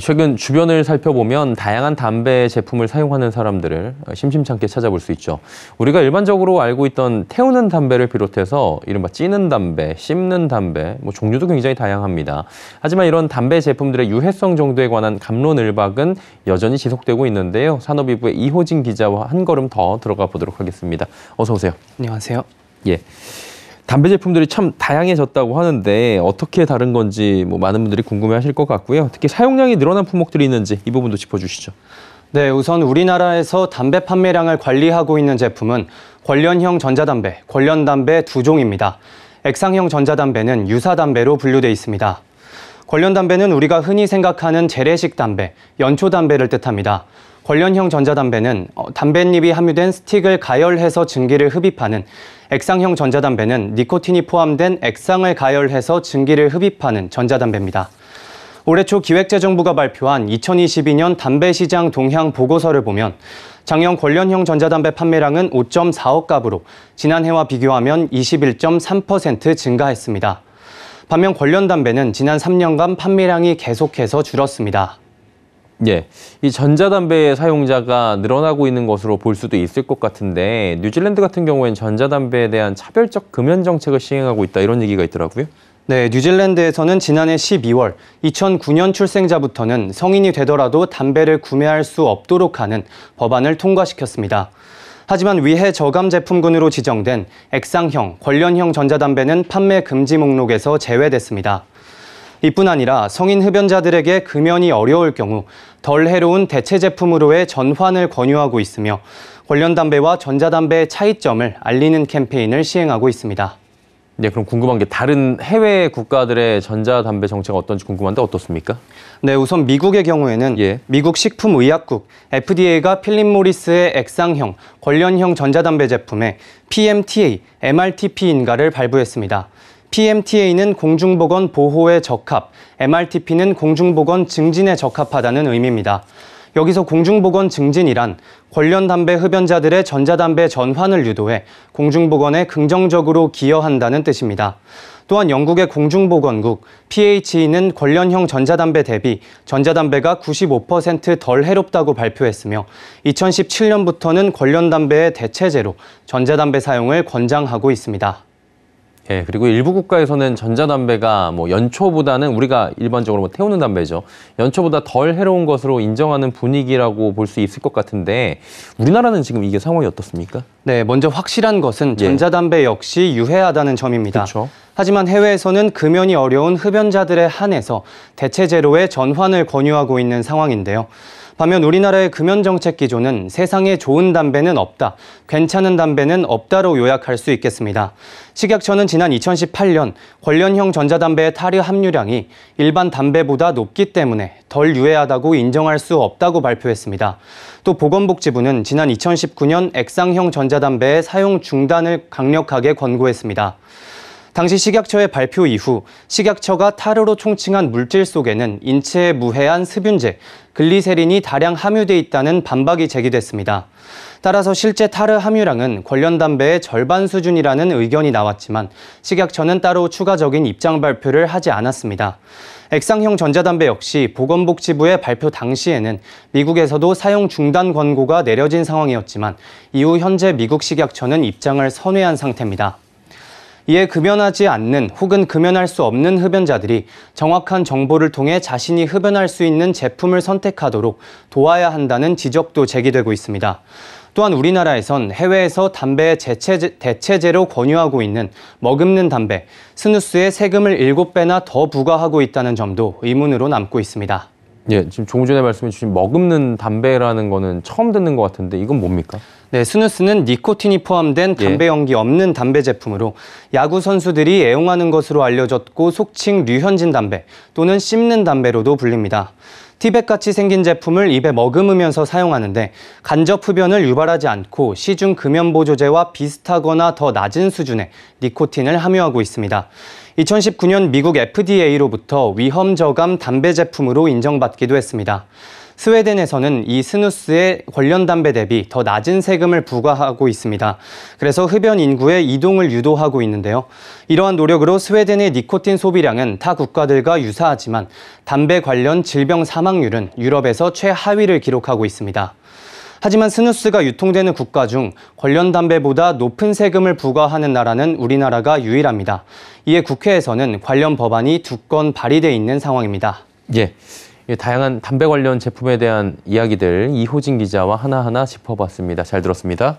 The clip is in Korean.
최근 주변을 살펴보면 다양한 담배 제품을 사용하는 사람들을 심심찮게 찾아볼 수 있죠. 우리가 일반적으로 알고 있던 태우는 담배를 비롯해서 이른바 찌는 담배, 씹는 담배, 뭐 종류도 굉장히 다양합니다. 하지만 이런 담배 제품들의 유해성 정도에 관한 감론을박은 여전히 지속되고 있는데요. 산업위부의 이호진 기자와 한 걸음 더 들어가 보도록 하겠습니다. 어서 오세요. 안녕하세요. 예. 담배 제품들이 참 다양해졌다고 하는데 어떻게 다른 건지 뭐 많은 분들이 궁금해하실 것 같고요. 특히 사용량이 늘어난 품목들이 있는지 이 부분도 짚어주시죠. 네, 우선 우리나라에서 담배 판매량을 관리하고 있는 제품은 관련형 전자담배, 관련담배 두 종입니다. 액상형 전자담배는 유사담배로 분류돼 있습니다. 관련 담배는 우리가 흔히 생각하는 재래식 담배, 연초 담배를 뜻합니다. 관련형 전자담배는 어, 담뱃잎이 함유된 스틱을 가열해서 증기를 흡입하는 액상형 전자담배는 니코틴이 포함된 액상을 가열해서 증기를 흡입하는 전자담배입니다. 올해 초 기획재정부가 발표한 2022년 담배시장 동향 보고서를 보면 작년 관련형 전자담배 판매량은 5.4억 갑으로 지난해와 비교하면 21.3% 증가했습니다. 반면 관련 담배는 지난 3년간 판매량이 계속해서 줄었습니다. 예, 이 전자담배 사용자가 늘어나고 있는 것으로 볼 수도 있을 것 같은데 뉴질랜드 같은 경우엔 전자담배에 대한 차별적 금연 정책을 시행하고 있다 이런 얘기가 있더라고요. 네, 뉴질랜드에서는 지난해 12월 2009년 출생자부터는 성인이 되더라도 담배를 구매할 수 없도록 하는 법안을 통과시켰습니다. 하지만 위해 저감 제품군으로 지정된 액상형, 관련형 전자담배는 판매 금지 목록에서 제외됐습니다. 이뿐 아니라 성인 흡연자들에게 금연이 어려울 경우 덜 해로운 대체 제품으로의 전환을 권유하고 있으며 관련 담배와 전자담배의 차이점을 알리는 캠페인을 시행하고 있습니다. 네, 그럼 궁금한 게 다른 해외 국가들의 전자담배 정책 어떤지 궁금한데 어떻습니까? 네, 우선 미국의 경우에는 예. 미국 식품의약국 FDA가 필립 모리스의 액상형, 관련형 전자담배 제품에 PMTA, MRTP 인가를 발부했습니다. PMTA는 공중보건 보호에 적합, MRTP는 공중보건 증진에 적합하다는 의미입니다. 여기서 공중보건 증진이란 관련 담배 흡연자들의 전자담배 전환을 유도해 공중보건에 긍정적으로 기여한다는 뜻입니다. 또한 영국의 공중보건국 PHE는 관련형 전자담배 대비 전자담배가 95%덜 해롭다고 발표했으며 2017년부터는 관련 담배의 대체제로 전자담배 사용을 권장하고 있습니다. 예, 그리고 일부 국가에서는 전자담배가 뭐 연초보다는 우리가 일반적으로 뭐 태우는 담배죠. 연초보다 덜 해로운 것으로 인정하는 분위기라고 볼 수 있을 것 같은데 우리나라는 지금 이게 상황이 어떻습니까? 네, 먼저 확실한 것은 예. 전자담배 역시 유해하다는 점입니다. 그쵸. 그렇죠. 하지만 해외에서는 금연이 어려운 흡연자들에 한해서 대체 제로의 전환을 권유하고 있는 상황인데요. 반면 우리나라의 금연정책 기조는 세상에 좋은 담배는 없다, 괜찮은 담배는 없다로 요약할 수 있겠습니다. 식약처는 지난 2018년 관련형 전자담배의 타류 함유량이 일반 담배보다 높기 때문에 덜 유해하다고 인정할 수 없다고 발표했습니다. 또 보건복지부는 지난 2019년 액상형 전자담배의 사용 중단을 강력하게 권고했습니다. 당시 식약처의 발표 이후 식약처가 타르로 총칭한 물질 속에는 인체에 무해한 습윤제, 글리세린이 다량 함유돼 있다는 반박이 제기됐습니다. 따라서 실제 타르 함유량은 관련 담배의 절반 수준이라는 의견이 나왔지만 식약처는 따로 추가적인 입장 발표를 하지 않았습니다. 액상형 전자담배 역시 보건복지부의 발표 당시에는 미국에서도 사용 중단 권고가 내려진 상황이었지만 이후 현재 미국 식약처는 입장을 선회한 상태입니다. 이에 금연하지 않는 혹은 금연할 수 없는 흡연자들이 정확한 정보를 통해 자신이 흡연할 수 있는 제품을 선택하도록 도와야 한다는 지적도 제기되고 있습니다. 또한 우리나라에선 해외에서 담배의 제체, 대체제로 권유하고 있는 머금는 담배, 스누스에 세금을 7배나 더 부과하고 있다는 점도 의문으로 남고 있습니다. 예, 지금 조금 전에 말씀해 주신 머금는 담배라는 거는 처음 듣는 것 같은데 이건 뭡니까? 네, 스누스는 니코틴이 포함된 예. 담배 연기 없는 담배 제품으로 야구 선수들이 애용하는 것으로 알려졌고 속칭 류현진 담배 또는 씹는 담배로도 불립니다. 티백같이 생긴 제품을 입에 머금으면서 사용하는데 간접 흡연을 유발하지 않고 시중 금연 보조제와 비슷하거나 더 낮은 수준의 니코틴을 함유하고 있습니다. 2019년 미국 FDA로부터 위험 저감 담배 제품으로 인정받기도 했습니다. 스웨덴에서는 이 스누스의 관련 담배 대비 더 낮은 세금을 부과하고 있습니다. 그래서 흡연 인구의 이동을 유도하고 있는데요. 이러한 노력으로 스웨덴의 니코틴 소비량은 타 국가들과 유사하지만 담배 관련 질병 사망률은 유럽에서 최하위를 기록하고 있습니다. 하지만 스누스가 유통되는 국가 중 관련 담배보다 높은 세금을 부과하는 나라는 우리나라가 유일합니다. 이에 국회에서는 관련 법안이 두 건 발의돼 있는 상황입니다. 예. 다양한 담배 관련 제품에 대한 이야기들 이호진 기자와 하나하나 짚어봤습니다. 잘 들었습니다.